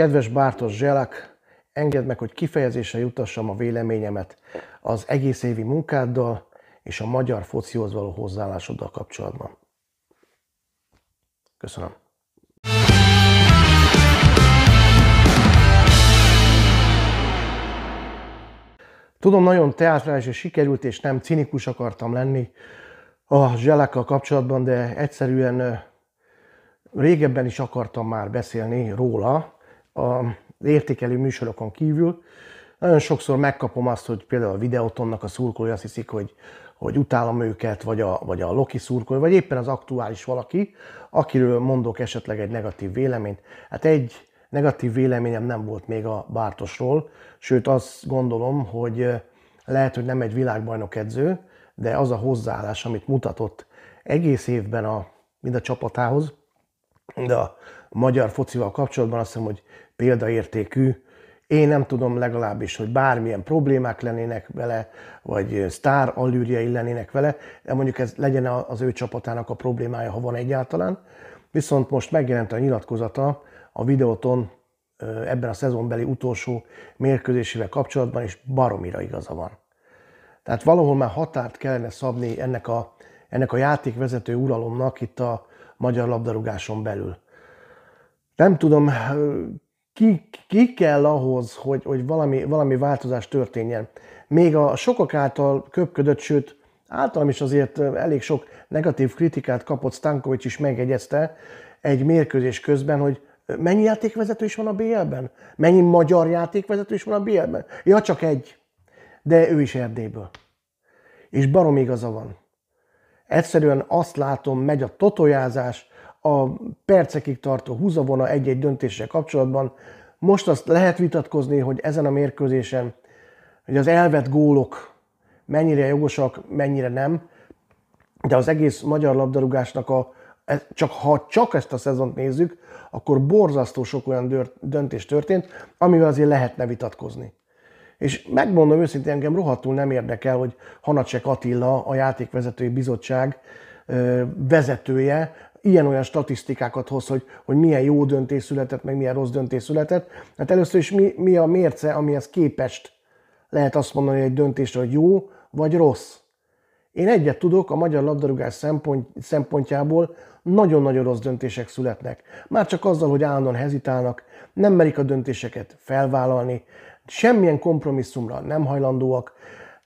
Kedves Bártos Zselak, engedd meg, hogy kifejezésre jutassam a véleményemet az egész évi munkáddal és a magyar focihoz való hozzáállásoddal kapcsolatban. Köszönöm. Tudom, nagyon teátrális és sikerült, és nem cinikus akartam lenni a zselákkal kapcsolatban, de egyszerűen régebben is akartam már beszélni róla, a értékelő műsorokon kívül. Nagyon sokszor megkapom azt, hogy például a Videotonnak a szurkolója azt hiszik, hogy, hogy utálom őket, vagy a, vagy a Loki szurkolója, vagy éppen az aktuális valaki, akiről mondok esetleg egy negatív véleményt. Hát egy negatív véleményem nem volt még a Bártosról, sőt azt gondolom, hogy lehet, hogy nem egy világbajnok edző, de az a hozzáállás, amit mutatott egész évben a, mind a csapatához, de a a magyar focival kapcsolatban azt hiszem, hogy példaértékű. Én nem tudom legalábbis, hogy bármilyen problémák lennének vele, vagy sztár allűrjei lennének vele, de mondjuk ez legyen az ő csapatának a problémája, ha van egyáltalán. Viszont most megjelent a nyilatkozata a videóton ebben a szezonbeli utolsó mérkőzésével kapcsolatban, és baromira igaza van. Tehát valahol már határt kellene szabni ennek a, ennek a játékvezető uralomnak itt a magyar labdarúgáson belül nem tudom, ki, ki kell ahhoz, hogy, hogy valami, valami változás történjen. Még a sokak által köpködött, sőt általam is azért elég sok negatív kritikát kapott Stankovics is megjegyezte egy mérkőzés közben, hogy mennyi játékvezető is van a BL-ben? Mennyi magyar játékvezető is van a BL-ben? Ja, csak egy. De ő is Erdélyből. És barom igaza van. Egyszerűen azt látom, megy a totojázás, a percekig tartó húzavona egy-egy döntéssel kapcsolatban. Most azt lehet vitatkozni, hogy ezen a mérkőzésen, hogy az elvett gólok mennyire jogosak, mennyire nem, de az egész magyar labdarúgásnak a, e, csak ha csak ezt a szezont nézzük, akkor borzasztó sok olyan döntés történt, amivel azért lehetne vitatkozni. És megmondom őszintén, engem rohadtul nem érdekel, hogy Hanacsek Attila, a játékvezetői bizottság vezetője ilyen-olyan statisztikákat hoz, hogy, hogy milyen jó döntés született, meg milyen rossz döntés született. Hát először is mi, mi a mérce, amihez képest lehet azt mondani egy döntésre, hogy jó vagy rossz. Én egyet tudok, a magyar labdarúgás szempont, szempontjából nagyon-nagyon rossz döntések születnek. Már csak azzal, hogy állandóan hezitálnak, nem merik a döntéseket felvállalni, semmilyen kompromisszumra nem hajlandóak,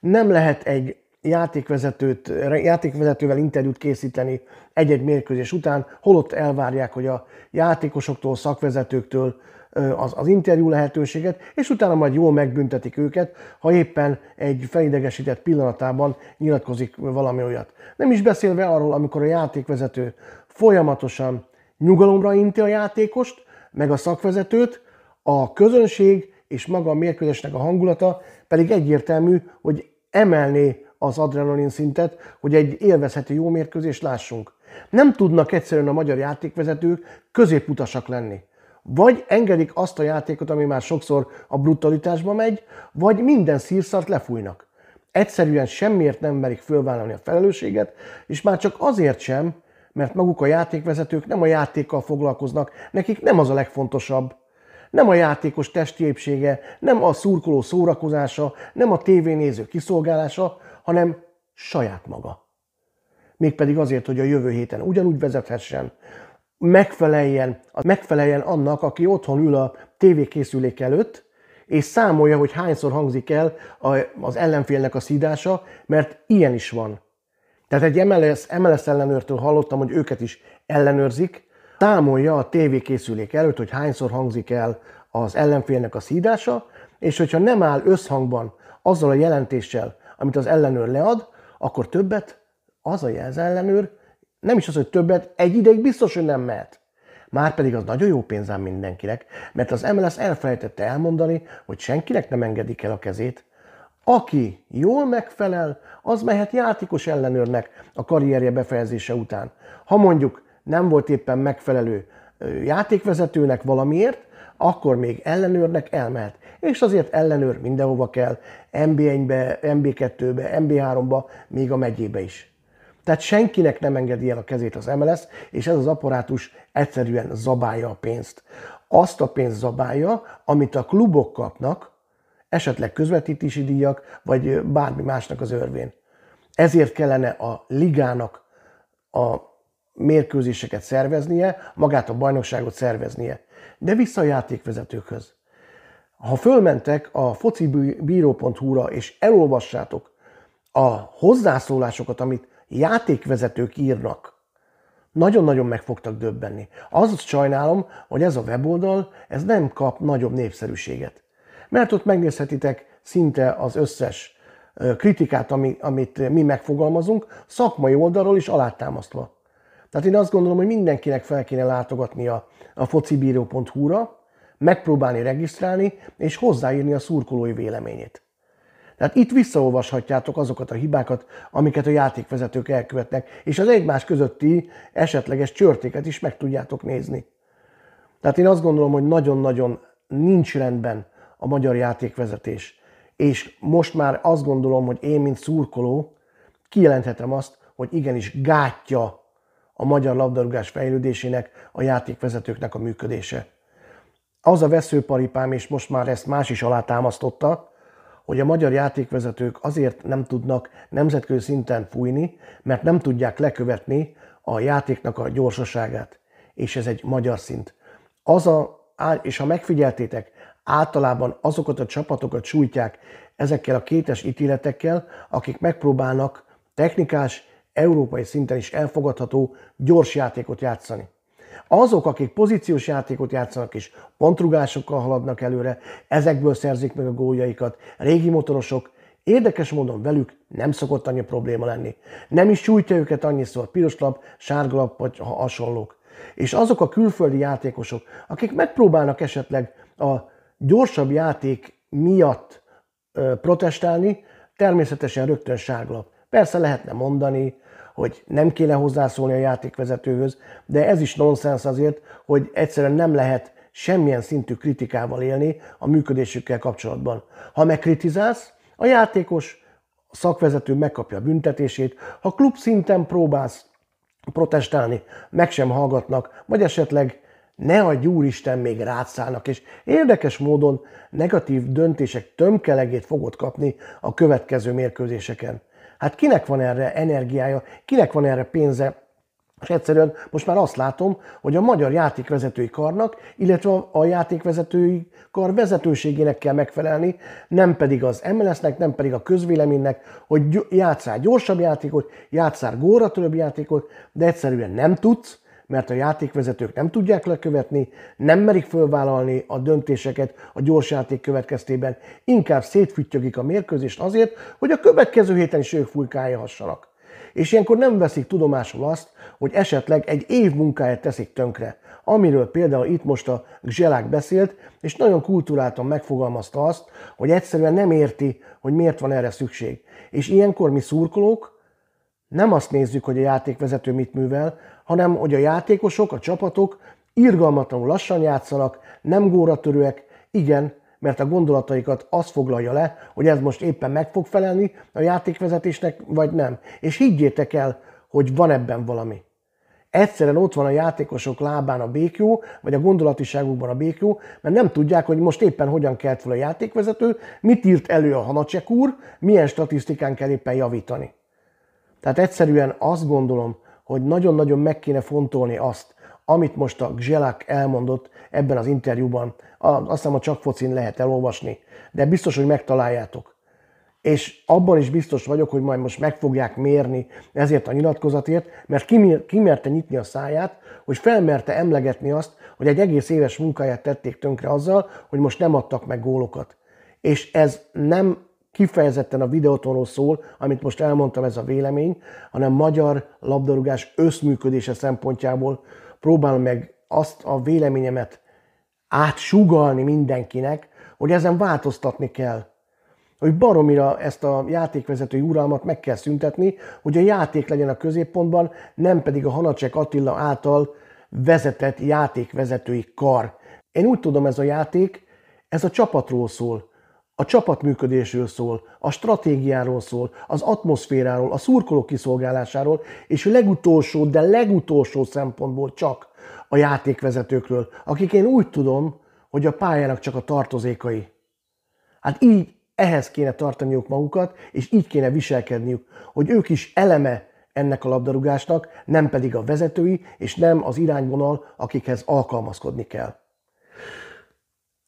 nem lehet egy játékvezetőt, játékvezetővel interjút készíteni egy-egy mérkőzés után, holott elvárják, hogy a játékosoktól, szakvezetőktől az, az interjú lehetőséget, és utána majd jól megbüntetik őket, ha éppen egy felidegesített pillanatában nyilatkozik valami olyat. Nem is beszélve arról, amikor a játékvezető folyamatosan nyugalomra inti a játékost, meg a szakvezetőt, a közönség és maga a mérkőzésnek a hangulata pedig egyértelmű, hogy emelné az adrenalin szintet, hogy egy élvezhető jó mérkőzést lássunk. Nem tudnak egyszerűen a magyar játékvezetők középutasak lenni. Vagy engedik azt a játékot, ami már sokszor a brutalitásba megy, vagy minden szírszart lefújnak. Egyszerűen semmiért nem merik fölvállalni a felelősséget, és már csak azért sem, mert maguk a játékvezetők nem a játékkal foglalkoznak, nekik nem az a legfontosabb. Nem a játékos testi épsége, nem a szurkoló szórakozása, nem a tévénéző kiszolgálása, hanem saját maga. Mégpedig azért, hogy a jövő héten ugyanúgy vezethessen, megfeleljen, megfeleljen annak, aki otthon ül a tévékészülék előtt, és számolja, hogy hányszor hangzik el az ellenfélnek a szídása, mert ilyen is van. Tehát egy MLS, MLS ellenőrtől hallottam, hogy őket is ellenőrzik, számolja a tévékészülék előtt, hogy hányszor hangzik el az ellenfélnek a szídása, és hogyha nem áll összhangban azzal a jelentéssel, amit az ellenőr lead, akkor többet az a ellenőr, nem is az, hogy többet, egy ideig biztos, hogy nem mehet. Márpedig az nagyon jó pénzám mindenkinek, mert az MLS elfelejtette elmondani, hogy senkinek nem engedik el a kezét. Aki jól megfelel, az mehet játékos ellenőrnek a karrierje befejezése után. Ha mondjuk nem volt éppen megfelelő játékvezetőnek valamiért, akkor még ellenőrnek elmehet. És azért ellenőr mindenhova kell, MB1-be, MB2-be, MB3-ba, még a megyébe is. Tehát senkinek nem engedi el a kezét az MLS, és ez az apparátus egyszerűen zabálja a pénzt. Azt a pénzt zabálja, amit a klubok kapnak, esetleg közvetítési díjak, vagy bármi másnak az örvén. Ezért kellene a ligának a mérkőzéseket szerveznie, magát a bajnokságot szerveznie. De vissza a játékvezetőkhöz. Ha fölmentek a focibíró.hu-ra és elolvassátok a hozzászólásokat, amit játékvezetők írnak, nagyon-nagyon meg fogtak döbbenni. Azt sajnálom, hogy ez a weboldal ez nem kap nagyobb népszerűséget. Mert ott megnézhetitek szinte az összes kritikát, amit mi megfogalmazunk, szakmai oldalról is alátámasztva. Tehát én azt gondolom, hogy mindenkinek fel kéne a a focibíró.hu-ra, megpróbálni regisztrálni, és hozzáírni a szurkolói véleményét. Tehát itt visszaolvashatjátok azokat a hibákat, amiket a játékvezetők elkövetnek, és az egymás közötti esetleges csörtéket is meg tudjátok nézni. Tehát én azt gondolom, hogy nagyon-nagyon nincs rendben a magyar játékvezetés. És most már azt gondolom, hogy én, mint szurkoló, kijelenthetem azt, hogy igenis gátja a magyar labdarúgás fejlődésének, a játékvezetőknek a működése. Az a veszőparipám, és most már ezt más is alátámasztotta, hogy a magyar játékvezetők azért nem tudnak nemzetközi szinten fújni, mert nem tudják lekövetni a játéknak a gyorsaságát. És ez egy magyar szint. Az a, és ha megfigyeltétek, általában azokat a csapatokat sújtják ezekkel a kétes ítéletekkel, akik megpróbálnak technikás európai szinten is elfogadható gyors játékot játszani. Azok, akik pozíciós játékot játszanak és pontrugásokkal haladnak előre, ezekből szerzik meg a góljaikat, régi motorosok, Érdekes módon velük nem szokott annyi probléma lenni. Nem is sújtja őket annyiszor piros lap, sárga lap vagy hasonlók. És azok a külföldi játékosok, akik megpróbálnak esetleg a gyorsabb játék miatt protestálni, természetesen rögtön lap. Persze lehetne mondani, hogy nem kéne hozzászólni a játékvezetőhöz, de ez is nonsens azért, hogy egyszerűen nem lehet semmilyen szintű kritikával élni a működésükkel kapcsolatban. Ha megkritizálsz, a játékos a szakvezető megkapja a büntetését, ha klub szinten próbálsz protestálni, meg sem hallgatnak, vagy esetleg ne a gyúristen még rátszálnak, és érdekes módon negatív döntések tömkelegét fogod kapni a következő mérkőzéseken. Hát kinek van erre energiája, kinek van erre pénze, és egyszerűen most már azt látom, hogy a magyar játékvezetői karnak, illetve a játékvezetői kar vezetőségének kell megfelelni, nem pedig az MLS-nek, nem pedig a közvéleménynek, hogy játszál gyorsabb játékot, játszál góra több játékot, de egyszerűen nem tudsz, mert a játékvezetők nem tudják lekövetni, nem merik fölvállalni a döntéseket a gyors játék következtében, inkább szétfüttyögik a mérkőzést azért, hogy a következő héten is ők fújkálhassanak. És ilyenkor nem veszik tudomásul azt, hogy esetleg egy év munkáját teszik tönkre, amiről például itt most a Zselák beszélt, és nagyon kultúráltan megfogalmazta azt, hogy egyszerűen nem érti, hogy miért van erre szükség. És ilyenkor mi szurkolók nem azt nézzük, hogy a játékvezető mit művel, hanem hogy a játékosok, a csapatok irgalmatlanul lassan játszanak, nem góratörőek, igen, mert a gondolataikat az foglalja le, hogy ez most éppen meg fog felelni a játékvezetésnek, vagy nem. És higgyétek el, hogy van ebben valami. Egyszerűen ott van a játékosok lábán a békjó, vagy a gondolatiságukban a békjó, mert nem tudják, hogy most éppen hogyan kelt fel a játékvezető, mit írt elő a Hanacsek úr, milyen statisztikán kell éppen javítani. Tehát egyszerűen azt gondolom, hogy nagyon-nagyon meg kéne fontolni azt, amit most a Gzselák elmondott ebben az interjúban. Azt hiszem, a csak focin lehet elolvasni, de biztos, hogy megtaláljátok. És abban is biztos vagyok, hogy majd most meg fogják mérni ezért a nyilatkozatért, mert kimerte nyitni a száját, hogy felmerte emlegetni azt, hogy egy egész éves munkáját tették tönkre azzal, hogy most nem adtak meg gólokat. És ez nem kifejezetten a videótonról szól, amit most elmondtam ez a vélemény, hanem magyar labdarúgás összműködése szempontjából próbálom meg azt a véleményemet átsugalni mindenkinek, hogy ezen változtatni kell. Hogy baromira ezt a játékvezetői uralmat meg kell szüntetni, hogy a játék legyen a középpontban, nem pedig a Hanacsek Attila által vezetett játékvezetői kar. Én úgy tudom, ez a játék, ez a csapatról szól. A csapatműködésről szól, a stratégiáról szól, az atmoszféráról, a szurkolók kiszolgálásáról, és a legutolsó, de legutolsó szempontból csak a játékvezetőkről, akik én úgy tudom, hogy a pályának csak a tartozékai. Hát így ehhez kéne tartaniuk magukat, és így kéne viselkedniük, hogy ők is eleme ennek a labdarúgásnak, nem pedig a vezetői, és nem az irányvonal, akikhez alkalmazkodni kell.